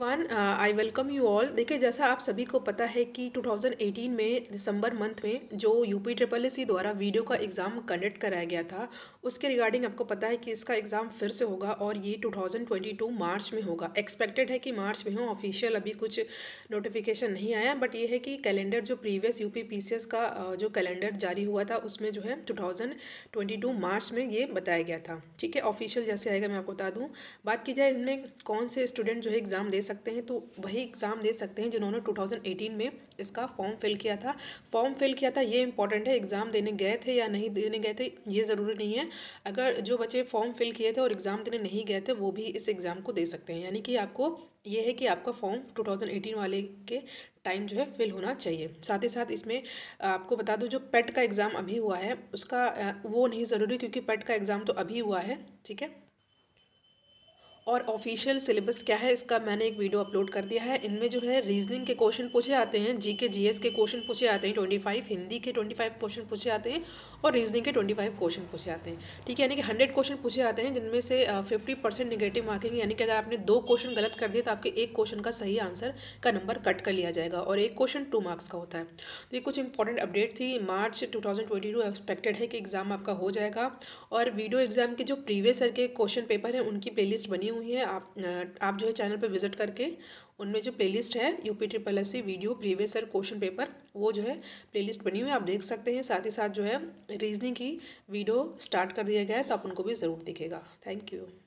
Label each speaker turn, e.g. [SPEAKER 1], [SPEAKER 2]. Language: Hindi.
[SPEAKER 1] one I welcome you all देखिए जैसा आप सभी को पता है कि 2018 में दिसंबर मंथ में जो यूपी ट्रिपल एस द्वारा वीडियो का एग्ज़ाम कंडक्ट कराया गया था उसके रिगार्डिंग आपको पता है कि इसका एग्ज़ाम फिर से होगा और ये 2022 मार्च में होगा एक्सपेक्टेड है कि मार्च में हो ऑफिशियल अभी कुछ नोटिफिकेशन नहीं आया बट ये है कि कैलेंडर जो प्रीवियस यू पी का जो कैलेंडर जारी हुआ था उसमें जो है टू मार्च में ये बताया गया था ठीक है ऑफिशियल जैसे आएगा मैं आपको बता दूँ बात की जाए इनमें कौन से स्टूडेंट जो है एग्ज़ाम दे सकते हैं तो वही एग्ज़ाम दे सकते हैं जिन्होंने 2018 में इसका फॉर्म फिल किया था फॉर्म फिल किया था ये इंपॉर्टेंट है एग्ज़ाम देने गए थे या नहीं देने गए थे ये ज़रूरी नहीं है अगर जो बच्चे फॉर्म फिल किए थे और एग्ज़ाम देने नहीं गए थे वो भी इस एग्ज़ाम को दे सकते हैं यानी कि आपको ये है कि आपका फॉर्म 2018 वाले के टाइम जो है फिल होना चाहिए साथ ही साथ इसमें आपको बता दूं जो पेट e का एग्ज़ाम अभी हुआ है उसका वो नहीं ज़रूरी क्योंकि पेट e का एग्ज़ाम तो अभी हुआ है ठीक है और ऑफिशियल सिलेबस क्या है इसका मैंने एक वीडियो अपलोड कर दिया है इनमें जो है रीजनिंग के क्वेश्चन पूछे आते हैं जी के जी के क्वेश्चन पूछे आते हैं ट्वेंटी फाइव हिंदी के ट्वेंटी फाइव क्वेश्चन पूछे आते हैं और रीजनिंग के ट्वेंटी फाइव क्वेश्चन पूछे आते हैं ठीक है यानी कि हंड्रेड क्वेश्चन पूछे आते हैं जिनमें से फिफ्टी परसेंट निगेटिव मार्किंग यानी कि अगर आपने दो क्वेश्चन गलत कर दिए तो आपके एक क्वेश्चन का सही आंसर का नंबर कट कर लिया जाएगा और एक क्वेश्चन टू मार्क्स का होता है तो ये कुछ इंपॉर्टेंट अपडेट थी मार्च टू एक्सपेक्टेड है कि एग्ज़ाम आपका हो जाएगा और वीडियो एग्ज़ाम के जो प्रीवियस सर के क्वेश्चन पेपर हैं उनकी प्लेलिस्ट बनी हुई हैं आप आप जो है चैनल पर विजिट करके उनमें जो प्लेलिस्ट है UP triple S C VDO previous year question paper वो जो है प्लेलिस्ट बनी हुई है आप देख सकते हैं साथ ही साथ जो है रीजनिंग की वीडियो स्टार्ट कर दिया गया है तो आप उनको भी ज़रूर दिखेगा थैंक यू